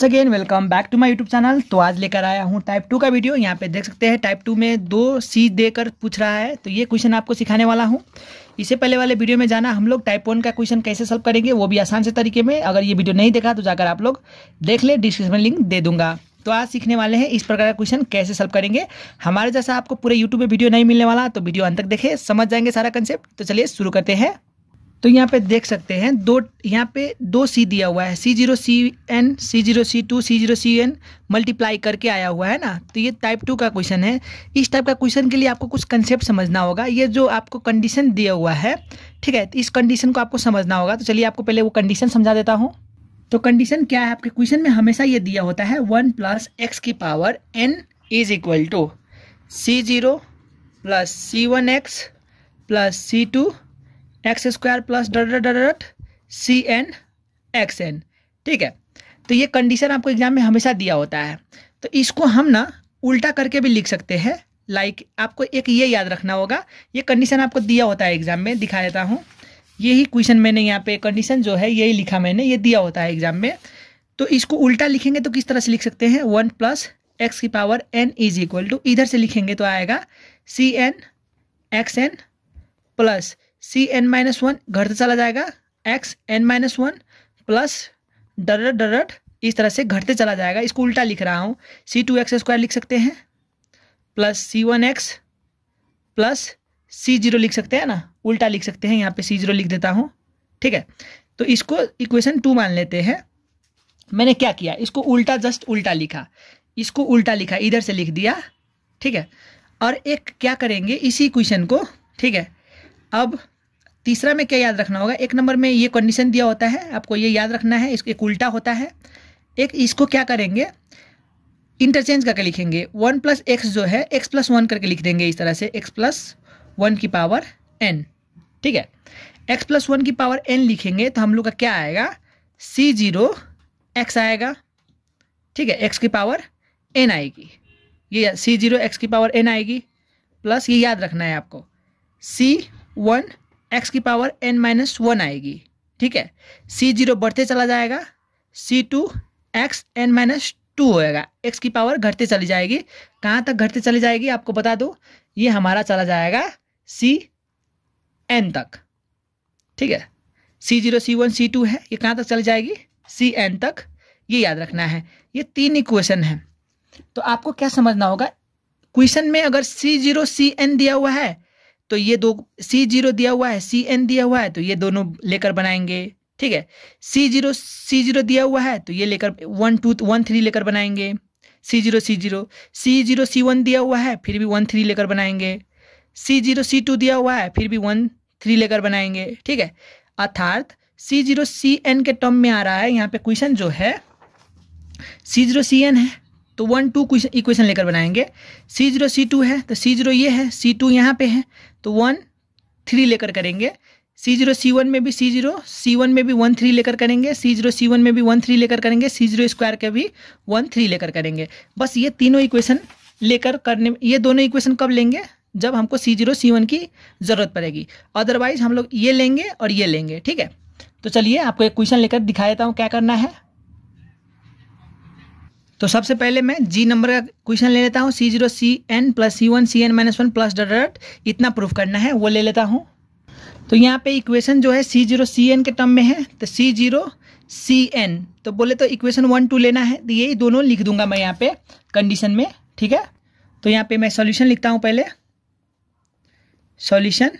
once again welcome back to my YouTube channel तो आज लेकर आया हूँ टाइप टू का वीडियो यहाँ पे देख सकते हैं टाइप टू में दो सी देकर पूछ रहा है तो ये क्वेश्चन आपको सिखाने वाला हूँ इससे पहले वाले वीडियो में जाना हम लोग टाइप वन का क्वेश्चन कैसे सॉल्व करेंगे वो भी आसान से तरीके में अगर ये वीडियो नहीं देखा तो जाकर आप लोग देख ले डिस्क्रिप्शन में लिंक दे दूंगा तो आज सीखने वाले हैं इस प्रकार का क्वेश्चन कैसे सॉल्व करेंगे हमारे जैसा आपको पूरे यूट्यूब में वीडियो नहीं मिलने वाला तो वीडियो अंत तक देखे समझ जाएंगे सारा कंसेप्ट तो चलिए शुरू करते हैं तो यहाँ पे देख सकते हैं दो यहाँ पे दो सी दिया हुआ है C zero C n C zero C two C zero C n multiply करके आया हुआ है ना तो ये टाइप टू का क्वेश्चन है इस टाइप का क्वेश्चन के लिए आपको कुछ कंसेप्ट समझना होगा ये जो आपको कंडीशन दिया हुआ है ठीक है तो इस कंडीशन को आपको समझना होगा तो चलिए आपको पहले वो कंडीशन समझा देता हूँ तो कंडीशन क्या है आपके क्वेश्चन में हमेशा ये दिया होता है वन प्लस एक्स की power n is equal to C zero plus C one x plus C two x square plus dot C n x n ठीक है तो ये कंडीशन आपको एग्जाम में हमेशा दिया होता है तो इसको हम ना उल्टा करके भी लिख सकते हैं लाइक like, आपको एक ये याद रखना होगा ये कंडीशन आपको दिया होता है एग्जाम में दिखा देता हूँ यही क्वेश्चन मैंने यहाँ पे कंडीशन जो है यही लिखा मैंने ये दिया होता है एग्जाम में तो इसको उल्टा लिखेंगे तो किस तरह से लिख सकते हैं वन प्लस एक्स की power n is equal to इधर से लिखेंगे तो आएगा सी n x n plus C n minus one घर से चला जाएगा x n minus one plus डरट डरट इस तरह से घटते चला जाएगा इसको उल्टा लिख रहा हूँ सी टू एक्स स्क्वायर लिख सकते हैं plus C one x plus C zero लिख सकते हैं ना उल्टा लिख सकते हैं यहाँ पे सी जीरो लिख देता हूँ ठीक है तो इसको इक्वेशन टू मान लेते हैं मैंने क्या किया इसको उल्टा जस्ट उल्टा लिखा इसको उल्टा लिखा इधर से लिख दिया ठीक है और एक क्या करेंगे इसी इक्वेशन को ठीक है अब तीसरा में क्या याद रखना होगा एक नंबर में ये कंडीशन दिया होता है आपको ये याद रखना है इसको एक उल्टा होता है एक इसको क्या करेंगे इंटरचेंज करके लिखेंगे वन प्लस एक्स जो है एक्स प्लस वन करके लिख देंगे इस तरह से एक्स प्लस वन की पावर एन ठीक है एक्स प्लस वन की पावर एन लिखेंगे तो हम लोग का क्या आएगा सी जीरो एक्स आएगा ठीक है एक्स की पावर एन आएगी ये सी जीरो एक्स की पावर एन आएगी प्लस ये याद रखना है आपको सी वन एक्स की पावर एन माइनस वन आएगी ठीक है सी जीरो बढ़ते चला जाएगा C two x n minus two होएगा एक्स की पावर घटते चली जाएगी कहाँ तक घटते चली जाएगी आपको बता दो ये हमारा चला जाएगा सी एन तक ठीक है C zero C one C two है ये कहाँ तक चली जाएगी सी एन तक ये याद रखना है ये तीन इक्वेशन है तो आपको क्या समझना होगा क्वेश्चन में अगर सी जीरो सी एन दिया हुआ है तो ये दो सी जीरो दिया हुआ है सी एन दिया हुआ है तो ये दोनों लेकर बनाएंगे ठीक है सी जीरो सी जीरो दिया हुआ है तो ये लेकर वन टू वन थ्री लेकर बनाएंगे C zero C zero C zero C one दिया हुआ है फिर भी वन थ्री लेकर बनाएंगे सी जीरो सी टू दिया हुआ है फिर भी वन थ्री लेकर बनाएंगे ठीक है अर्थात सी जीरो सी एन के टर्म में आ रहा है यहाँ पे क्वेश्चन जो है सी जीरो सी एन है तो वन टू इक्वेशन लेकर बनाएंगे सी जीरो सी टू है तो सी जीरो ये है सी टू यहाँ पे है तो वन थ्री लेकर करेंगे सी जीरो सी वन में भी सी जीरो सी वन में भी वन थ्री लेकर करेंगे सी जीरो सी वन में भी वन थ्री लेकर करेंगे सी जीरो स्क्वायर के भी वन थ्री लेकर करेंगे बस ये तीनों इक्वेशन लेकर करने ये दोनों इक्वेशन कब लेंगे जब हमको सी जीरो सी वन की ज़रूरत पड़ेगी अदरवाइज हम लोग ये लेंगे और ये लेंगे ठीक है तो चलिए आपको एक क्वेश्चन लेकर दिखा देता हूँ क्या करना है तो सबसे पहले मैं जी नंबर का क्वेश्चन ले लेता हूँ C zero C n plus C one C n minus one plus dot इतना प्रूफ करना है वो ले लेता हूँ तो यहाँ पे इक्वेशन जो है सी जीरो सी एन के टर्म में है तो सी जीरो सी एन तो बोले तो इक्वेशन वन टू लेना है तो यही दोनों लिख दूंगा मैं यहाँ पे कंडीशन में ठीक है तो यहाँ पे मैं सॉल्यूशन लिखता हूँ पहले solution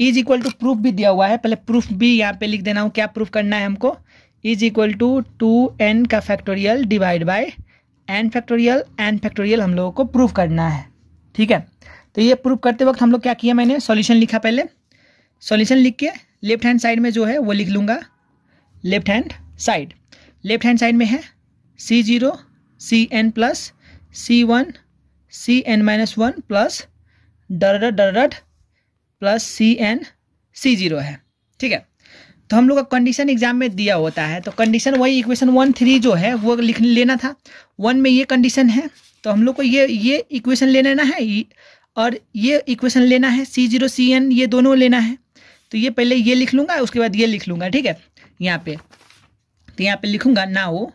is equal to proof भी दिया हुआ है पहले प्रूफ भी यहाँ पे लिख देना हूँ क्या प्रूफ करना है हमको is equal to two n का factorial divide by n factorial n factorial हम लोगों को प्रूफ करना है ठीक है तो ये प्रूफ करते वक्त हम लोग क्या किया मैंने सॉल्यूशन लिखा पहले सॉल्यूशन लिख के लेफ्ट हैंड साइड में जो है वो लिख लूँगा left hand side left hand side में है C zero C n plus C one C n minus one plus डर dot plus C n C zero है ठीक है तो हम लोग का कंडीशन एग्जाम में दिया होता है तो कंडीशन वही इक्वेशन वन थ्री जो है वो लिख लेना था वन में ये कंडीशन है तो हम लोग को ये ये इक्वेशन ले लेना है और ये इक्वेशन लेना है सी जीरो सी एन ये दोनों लेना है तो ये पहले ये लिख लूँगा उसके बाद ये लिख लूँगा ठीक है यहाँ पे तो यहाँ पे लिखूँगा ना वो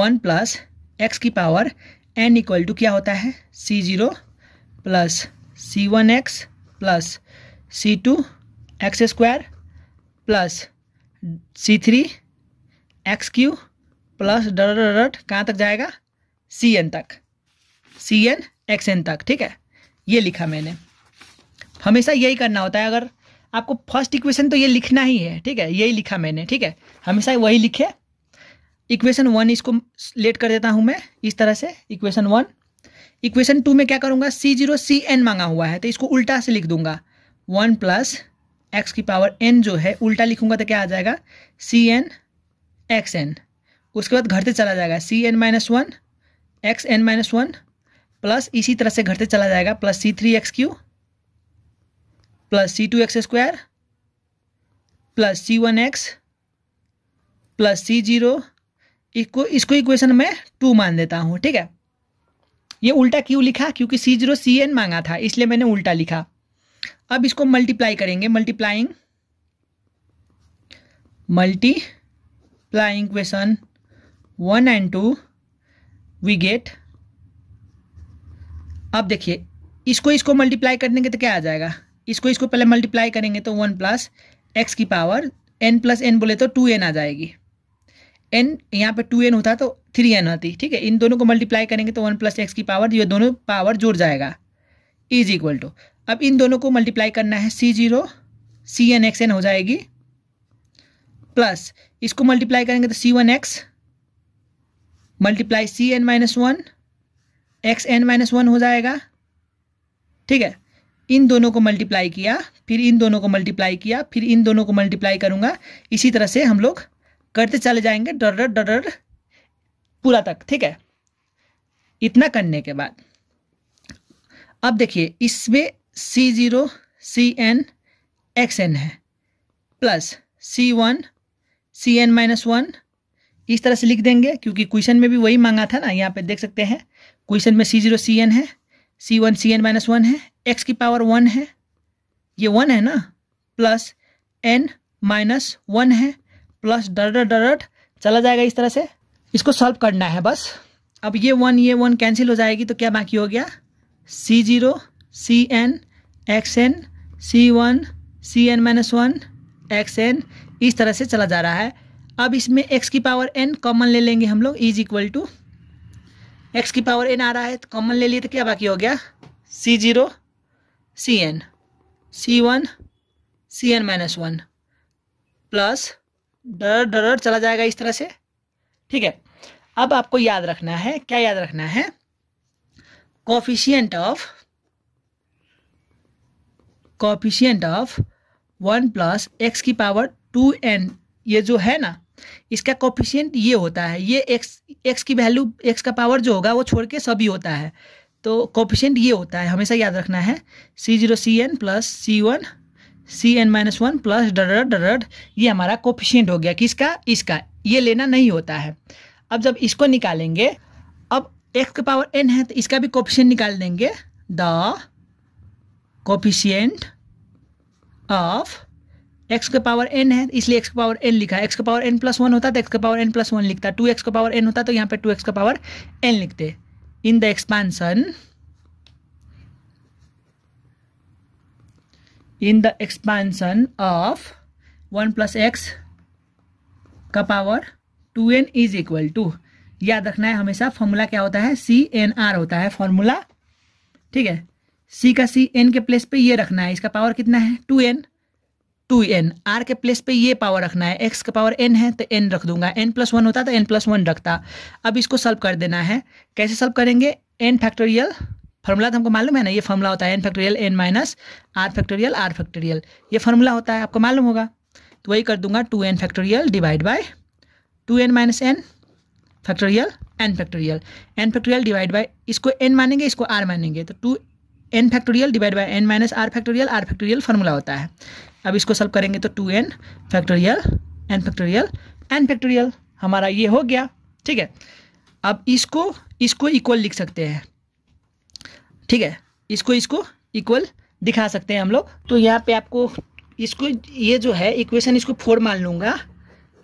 वन प्लस एक्स की पावर एन इक्वल टू क्या होता है C zero plus C one x plus C two x square plus C three x cube plus dot कहाँ तक जाएगा सी एन तक सी एन एक्स एन तक ठीक है ये लिखा मैंने हमेशा यही करना होता है अगर आपको फर्स्ट इक्वेशन तो ये लिखना ही है ठीक है यही लिखा मैंने ठीक है हमेशा वही लिखे इक्वेशन वन इसको लेट कर देता हूँ मैं इस तरह से इक्वेशन वन इक्वेशन टू में क्या करूँगा सी जीरो सी एन मांगा हुआ है तो इसको उल्टा से लिख दूंगा वन प्लस एक्स की पावर एन जो है उल्टा लिखूंगा तो क्या आ जाएगा सी एन एक्स एन उसके बाद घटते चला जाएगा C n minus one x n minus one plus इसी तरह से घटते चला जाएगा plus C three x cube plus C two x square plus C one x plus C zero इसको इसको इक्वेशन में टू मान देता हूँ ठीक है ये उल्टा क्यों लिखा क्योंकि सी जीरो सी एन मांगा था इसलिए मैंने उल्टा लिखा अब इसको मल्टीप्लाई करेंगे multiplying multiplying question one and two we get अब देखिए इसको इसको मल्टीप्लाई करने के तो क्या आ जाएगा इसको इसको पहले मल्टीप्लाई करेंगे तो वन प्लस एक्स की पावर एन प्लस एन बोले तो टू एन आ जाएगी एन यहाँ पे टू एन होता तो थ्री एन होती ठीक है इन दोनों को मल्टीप्लाई करेंगे तो वन प्लस एक्स की पावर ये दोनों पावर जुड़ जाएगा इज इक्वल टू अब इन दोनों को मल्टीप्लाई करना है C zero C n x n हो जाएगी प्लस इसको मल्टीप्लाई करेंगे तो C one x multiply C n minus one x n minus one हो जाएगा ठीक है इन दोनों को मल्टीप्लाई किया फिर इन दोनों को मल्टीप्लाई किया फिर इन दोनों को मल्टीप्लाई करूंगा इसी तरह से हम लोग करते चले जाएंगे डर डर पूरा तक ठीक है इतना करने के बाद अब देखिए इसमें C zero C n x n है plus C one C n minus one इस तरह से लिख देंगे क्योंकि क्वेश्चन में भी वही मांगा था ना यहाँ पे देख सकते हैं क्वेश्चन में सी जीरो सी एन है C one C n minus one है एक्स की पावर वन है ये वन है ना प्लस एन माइनस वन है प्लस डर डरट चला जाएगा इस तरह से इसको सॉल्व करना है बस अब ये वन ये वन कैंसिल हो जाएगी तो क्या बाकी हो गया C zero C n x n C one C n minus one x n इस तरह से चला जा रहा है अब इसमें एक्स की पावर एन कॉमन ले लेंगे हम लोग इज इक्वल टू एक्स की पावर एन आ रहा है तो कॉमन ले लिए तो क्या बाकी हो गया C zero C n C one C n minus one plus डर डर चला जाएगा इस तरह से ठीक है अब आपको याद रखना है क्या याद रखना है coefficient of coefficient of one plus x की पावर टू एन ये जो है ना इसका कॉफिशियंट ये होता है ये एक्स एक्स की वैल्यू एक्स का पावर जो होगा वो छोड़ के सभी होता है तो कॉफिशियंट ये होता है हमेशा याद रखना है C zero C n plus C one C n minus one plus डरड डरड ये हमारा कोफिशियंट हो गया किसका इसका ये लेना नहीं होता है अब जब इसको निकालेंगे अब एक्स का पावर एन है तो इसका भी कोफिशियंट निकाल देंगे द कोफिशियंट ऑफ एक्स के पावर एन है इसलिए एक्स का पावर एन लिखा है एक्स का पावर एन प्लस वन होता तो एक्स का पावर एन प्लस वन लिखता टू एक्स का पावर एन होता तो यहाँ पे टू एक्स का पावर एन लिखते in the expansion in the expansion of one plus x का power two n is equal to याद रखना है हमेशा फॉर्मूला क्या होता है सी एन आर होता है फॉर्मूला ठीक है सी का सी एन के प्लेस पे ये रखना है इसका पावर कितना है two n two n r के प्लेस पे ये पावर रखना है एक्स का पावर एन है तो एन रख दूंगा एन प्लस वन होता तो एन प्लस वन रखता अब इसको सॉल्व कर देना है कैसे सॉल्व करेंगे एन फैक्टोरियल फॉर्मूला तो हमको मालूम है ना ये फॉर्मूला होता है n factorial n minus r factorial r factorial ये फॉर्मूला होता है आपको मालूम होगा तो वही कर दूंगा two n factorial divide by two n minus n factorial n factorial n factorial divide by इसको एन मानेंगे इसको आर मानेंगे तो two n factorial divide by n minus r factorial r factorial formula होता है अब इसको सॉल्व करेंगे तो two n factorial n factorial n factorial हमारा ये हो गया ठीक है अब इसको इसको इक्वल लिख सकते हैं ठीक है इसको इसको इक्वल दिखा सकते हैं हम लोग तो यहाँ पे आपको इसको ये जो है इक्वेशन इसको फोर मान लूँगा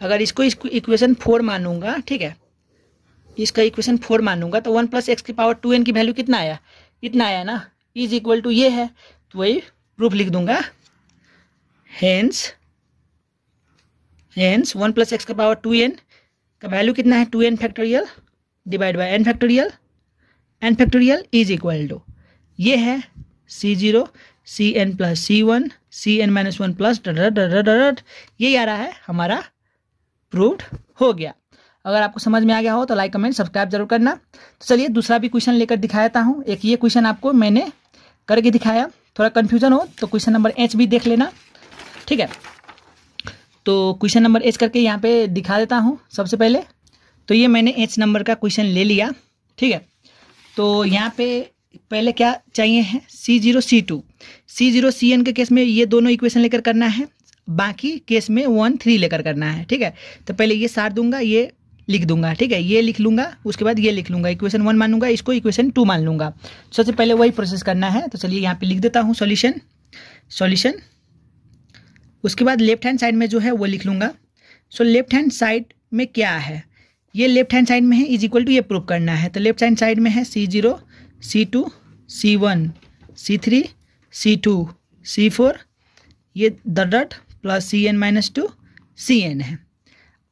अगर इसको इसको इक्वेशन फोर मानूंगा ठीक है इसका इक्वेशन फोर मान लूँगा तो वन प्लस एक्स की पावर टू एन की वैल्यू कितना आया इतना आया ना इज इक्वल टू ये है तो वही प्रूफ लिख दूंगा hence hence one plus x का पावर टू एन का वैल्यू कितना है two n factorial divide by n factorial n factorial is equal to ये है C zero C n plus C one C n minus one plus ये आ रहा है हमारा प्रूव्ड हो गया अगर आपको समझ में आ गया हो तो लाइक कमेंट सब्सक्राइब जरूर करना तो चलिए दूसरा भी क्वेश्चन लेकर दिखाता हूँ एक ये क्वेश्चन आपको मैंने करके दिखाया थोड़ा कन्फ्यूजन हो तो क्वेश्चन नंबर एच भी देख लेना ठीक है तो क्वेश्चन नंबर एच करके यहाँ पे दिखा देता हूँ सबसे पहले तो ये मैंने एच नंबर का क्वेश्चन ले लिया ठीक है तो यहाँ पे पहले क्या चाहिए है C zero C two C zero C n के केस में ये दोनों इक्वेशन लेकर करना है बाकी केस में वन थ्री लेकर करना है ठीक है तो पहले ये सार दूंगा ये लिख दूंगा ठीक है ये लिख लूंगा उसके बाद ये लिख लूंगा इक्वेशन वन मान लूंगा इसको इक्वेशन टू मान लूंगा सबसे पहले वही प्रोसेस करना है तो चलिए यहाँ पे लिख देता हूँ सॉल्यूशन सॉल्यूशन उसके बाद लेफ्ट हैंड साइड में जो है वो लिख लूंगा सो लेफ्ट हैंड साइड में क्या है ये लेफ्ट हैंड साइड में है इज इक्वल टू ये प्रूव करना है तो लेफ्ट हैंड साइड में है C zero C two C one C three C two C four ये the dot plus C n minus two C n है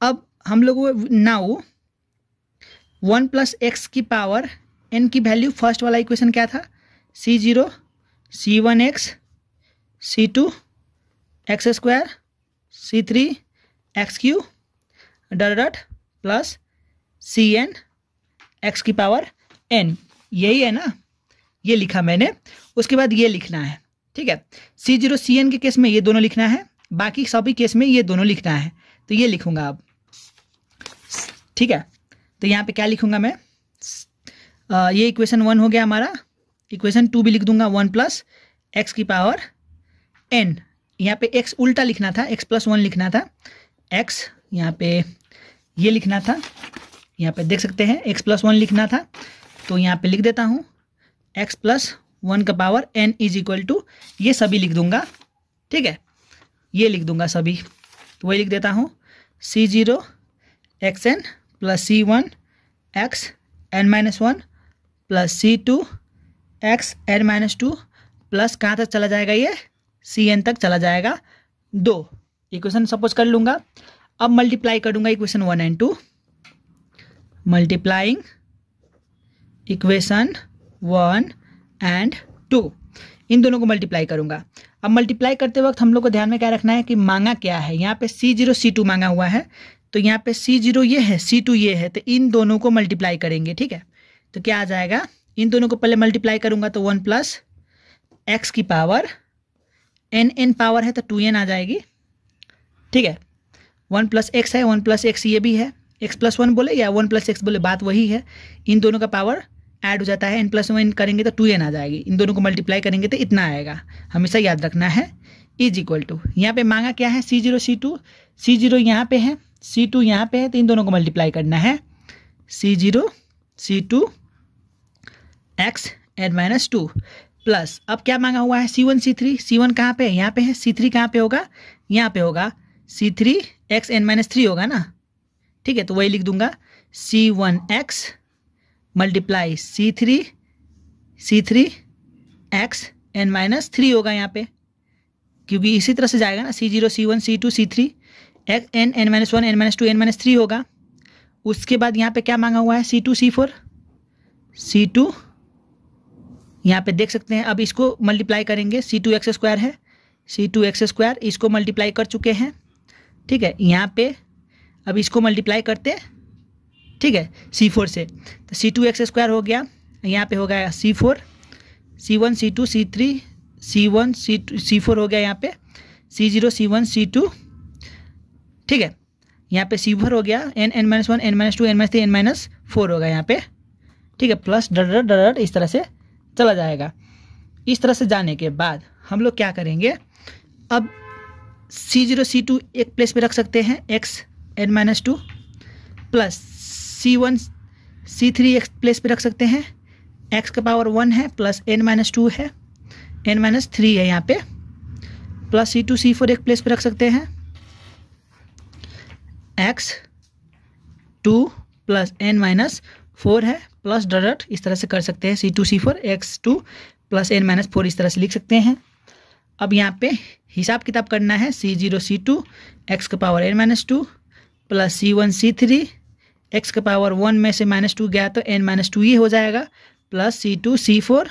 अब हम लोगों नाउ वन प्लस एक्स की पावर एन की वैल्यू फर्स्ट वाला इक्वेशन क्या था C zero C one x C two x square C three x Q डट dot plus C n x की पावर एन यही है ना ये लिखा मैंने उसके बाद ये लिखना है ठीक है सी जीरो सी एन के केस में ये दोनों लिखना है बाकी सभी केस में ये दोनों लिखना है तो ये लिखूंगा अब ठीक है तो यहाँ पे क्या लिखूंगा मैं आ, ये इक्वेशन वन हो गया हमारा इक्वेशन टू भी लिख दूंगा वन प्लस एक्स की पावर एन यहाँ पे एक्स उल्टा लिखना था एक्स प्लस वन लिखना था एक्स यहाँ पे ये लिखना था यहाँ पे देख सकते हैं एक्स प्लस वन लिखना था तो यहाँ पे लिख देता हूँ एक्स प्लस वन का power n is equal to ये सभी लिख दूंगा ठीक है ये लिख दूंगा सभी तो वही लिख देता हूँ C zero x n plus C one x n minus one plus C two x n minus two plus कहाँ तक चला जाएगा ये सी एन तक चला जाएगा दो इक्वेशन सपोज कर लूँगा अब मल्टीप्लाई करूँगा equation one and two multiplying equation one and two इन दोनों को मल्टीप्लाई करूँगा अब मल्टीप्लाई करते वक्त हम लोग को ध्यान में क्या रखना है कि मांगा क्या है यहाँ पे सी जीरो सी टू मांगा हुआ है तो यहाँ पे सी जीरो ये है सी टू ये है तो इन दोनों को मल्टीप्लाई करेंगे ठीक है तो क्या आ जाएगा इन दोनों को पहले मल्टीप्लाई करूंगा तो वन प्लस एक्स की पावर एन एन पावर है तो टू एन आ जाएगी ठीक है वन प्लस एक्स है वन प्लस एक्स ये भी है एक्स प्लस वन बोले या वन प्लस एक्स बोले बात वही है इन दोनों का पावर ऐड हो जाता है एन प्लस वन करेंगे तो टू एन आ जाएगी इन दोनों को मल्टीप्लाई करेंगे तो इतना आएगा हमेशा याद रखना है इज इक्वल टू यहाँ पे मांगा क्या है C zero C two C zero यहाँ पे है सी टू यहाँ पे है तो इन दोनों को मल्टीप्लाई करना है C zero C two x एड माइनस टू प्लस अब क्या मांगा हुआ है C one C three C one कहाँ पे यहाँ पे है सी थ्री कहाँ पे होगा यहाँ पे होगा C three x n minus three होगा ना ठीक है तो वही लिख दूंगा C one x multiply C three C three x n minus three होगा यहाँ पे क्योंकि इसी तरह से जाएगा ना C zero C one C two C three x n n minus one n minus two n minus three होगा उसके बाद यहाँ पे क्या मांगा हुआ है C two C four C two यहाँ पर देख सकते हैं अब इसको मल्टीप्लाई करेंगे सी टू एक्स स्क्वायर है सी टू एक्स स्क्वायर इसको मल्टीप्लाई कर चुके हैं ठीक है यहाँ पे अब इसको मल्टीप्लाई करते ठीक है सी फोर से तो सी टू एक्स स्क्वायर हो गया यहाँ पे हो गया C four C one C two C three C one C two C four हो गया यहाँ पे C zero C one C two ठीक है यहाँ पे भर हो गया n n minus one n minus two n minus three n minus four होगा यहाँ पे ठीक है प्लस डर डर इस तरह से चला जाएगा इस तरह से जाने के बाद हम लोग क्या करेंगे अब सी जीरो सी टू एक प्लेस पे रख सकते हैं x n minus two plus C one C three x place पे रख सकते हैं एक्स का पावर वन है प्लस एन माइनस टू है एन माइनस थ्री है यहाँ पे plus C two C four एक प्लेस पे रख सकते हैं x two plus n minus four है प्लस डॉट इस तरह से कर सकते हैं C two C four x two plus n minus four इस तरह से लिख सकते हैं अब यहाँ पे हिसाब किताब करना है C zero C two x का power n minus two plus C one C three x का पावर वन में से माइनस टू गया तो एन माइनस टू ही हो जाएगा plus C two C four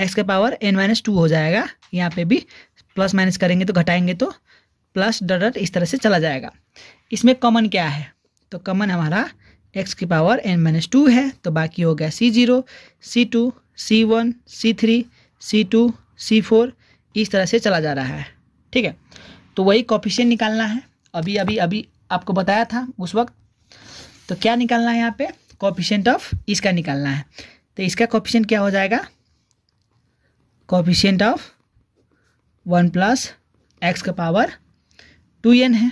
x का पावर एन माइनस टू हो जाएगा यहाँ पे भी प्लस माइनस करेंगे तो घटाएंगे तो प्लस डॉट इस तरह से चला जाएगा इसमें कॉमन क्या है तो कॉमन हमारा एक्स की पावर एन माइनस टू है तो बाकी हो गया C zero C two C one C three C two C four इस तरह से चला जा रहा है ठीक है तो वही कॉफिशियन निकालना है अभी अभी अभी आपको बताया था उस वक्त तो क्या निकालना है यहाँ पे कॉफिशियंट ऑफ इसका निकालना है तो इसका कॉफिशियंट क्या हो जाएगा coefficient of one plus x का पावर टू एन है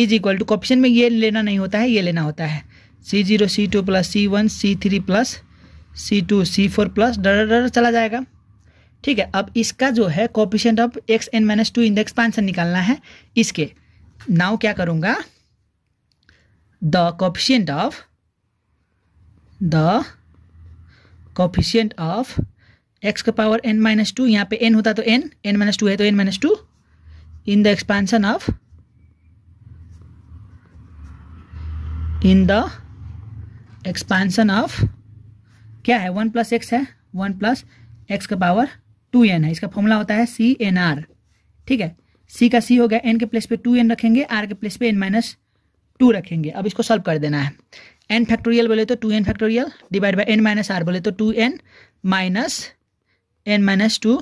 इज इक्वल टू कॉप्शन में ये लेना नहीं होता है ये लेना होता है C zero C two plus C one C three plus C two C four plus डर डर चला जाएगा ठीक है अब इसका जो है coefficient of x n minus two in the expansion निकालना है इसके नाउ क्या करूंगा the coefficient of the coefficient of x का पावर एन माइनस टू यहाँ पे एन होता तो एन एन माइनस टू है तो n minus two in the expansion of in the expansion of क्या है वन प्लस एक्स है वन प्लस एक्स का पावर टू एन है इसका फॉर्मूला होता है सी एन आर ठीक है सी का सी हो गया एन के प्लेस पे टू एन रखेंगे आर के प्लेस पे एन माइनस टू रखेंगे अब इसको सॉल्व कर देना है एन फैक्टोरियल बोले तो two n factorial divide by n minus R बोले तो two n minus n minus two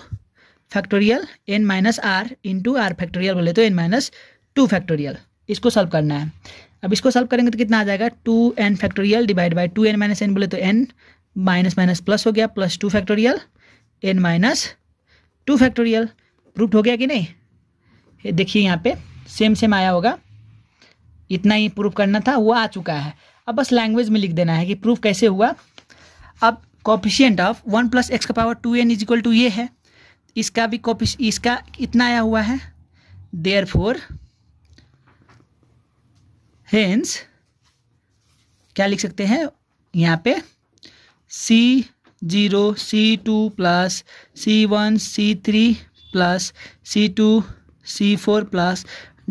factorial n minus R into R factorial बोले तो एन माइनस टू फैक्टोरियल इसको सॉल्व करना है अब इसको सॉल्व करेंगे तो कितना आ जाएगा two n factorial divide by two n minus n बोले तो एन माइनस माइनस प्लस हो गया plus two factorial n minus two factorial proof हो गया कि नहीं देखिए यहाँ पे सेम सेम आया होगा इतना ही प्रूफ करना था वो आ चुका है अब बस लैंग्वेज में लिख देना है कि प्रूफ कैसे हुआ अब coefficient of one plus x का power two n is equal to ये है इसका भी कॉपी इसका इतना आया हुआ है देयर फोर हेंस क्या लिख सकते हैं यहाँ पे C zero C two plus C one C three plus C two C four plus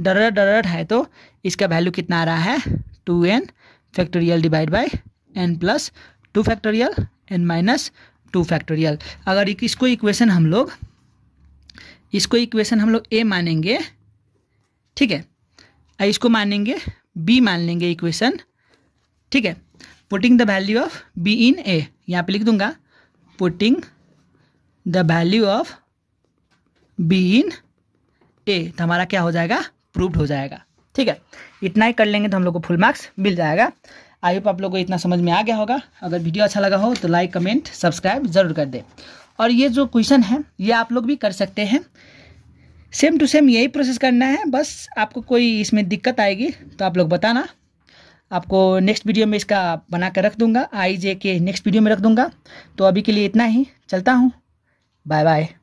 डर डर है तो इसका वैल्यू कितना आ रहा है two n factorial divide by n plus two factorial n minus two factorial अगर इसको इक्वेशन हम लोग इसको इक्वेशन हम लोग ए मानेंगे ठीक है इसको मानेंगे बी मान लेंगे इक्वेशन ठीक है putting the value of B in A यहाँ पे लिख दूंगा putting the value of B in A तो हमारा क्या हो जाएगा प्रूव्ड हो जाएगा ठीक है इतना ही कर लेंगे तो हम लोग को फुल मार्क्स मिल जाएगा आई होप आप लोगों को इतना समझ में आ गया होगा अगर वीडियो अच्छा लगा हो तो लाइक कमेंट सब्सक्राइब जरूर कर दे और ये जो क्वेश्चन है ये आप लोग भी कर सकते हैं सेम टू सेम यही प्रोसेस करना है बस आपको कोई इसमें दिक्कत आएगी तो आप लोग बताना आपको नेक्स्ट वीडियो में इसका बना कर रख दूंगा आई जे के नेक्स्ट वीडियो में रख दूंगा तो अभी के लिए इतना ही चलता हूँ बाय बाय